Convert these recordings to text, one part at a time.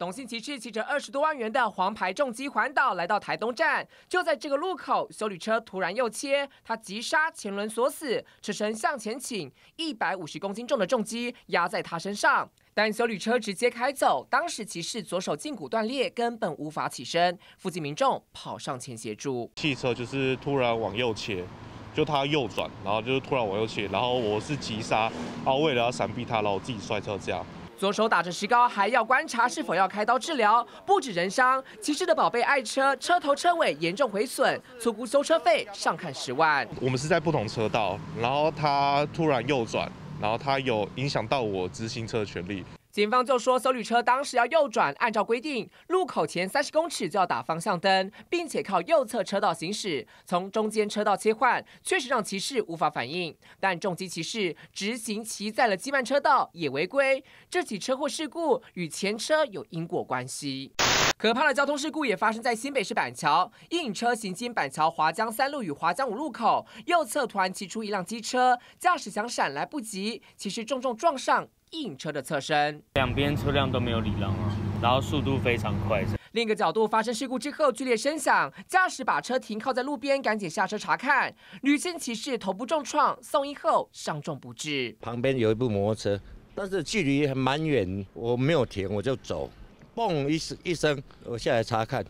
董姓骑士骑着二十多万元的黄牌重机环岛来到台东站，就在这个路口，修理车突然右切，他急刹前轮锁死，车身向前倾，一百五十公斤重的重机压在他身上，但修理车直接开走。当时骑士左手胫骨断裂，根本无法起身，附近民众跑上前协助。汽车就是突然往右切，就他右转，然后就是突然往右切，然后我是急刹，然后为了要闪避他，然后自己摔车这样。左手打着石膏，还要观察是否要开刀治疗。不止人伤，骑士的宝贝爱车车头车尾严重毁损，粗估修车费上看十万。我们是在不同车道，然后他突然右转，然后他有影响到我直行车的权利。警方就说，修旅车当时要右转，按照规定，路口前三十公尺就要打方向灯，并且靠右侧车道行驶，从中间车道切换，确实让骑士无法反应。但重机骑士直行骑在了机慢车道，也违规。这起车祸事故与前车有因果关系。可怕的交通事故也发生在新北市板桥，阴影车行经板桥华江三路与华江五路口，右侧突然骑出一辆机车，驾驶想闪来不及，其实重重撞上阴影车的侧身，两边车辆都没有礼让啊，然后速度非常快。另一个角度，发生事故之后剧烈声响，驾驶把车停靠在路边，赶紧下车查看，女性骑士头部重创，送医后伤重不治。旁边有一部摩托车，但是距离很蛮远，我没有停，我就走。嘣！一声一声，我下来查看，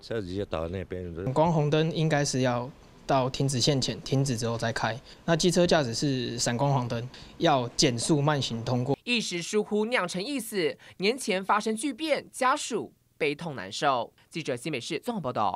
车子就倒在那边。闪光红灯应该是要到停止线前停止之后再开。那机车驾驶是闪光黄灯，要减速慢行通过。一时疏忽酿成一死，年前发生巨变，家属悲痛难受。记者新北市合报道。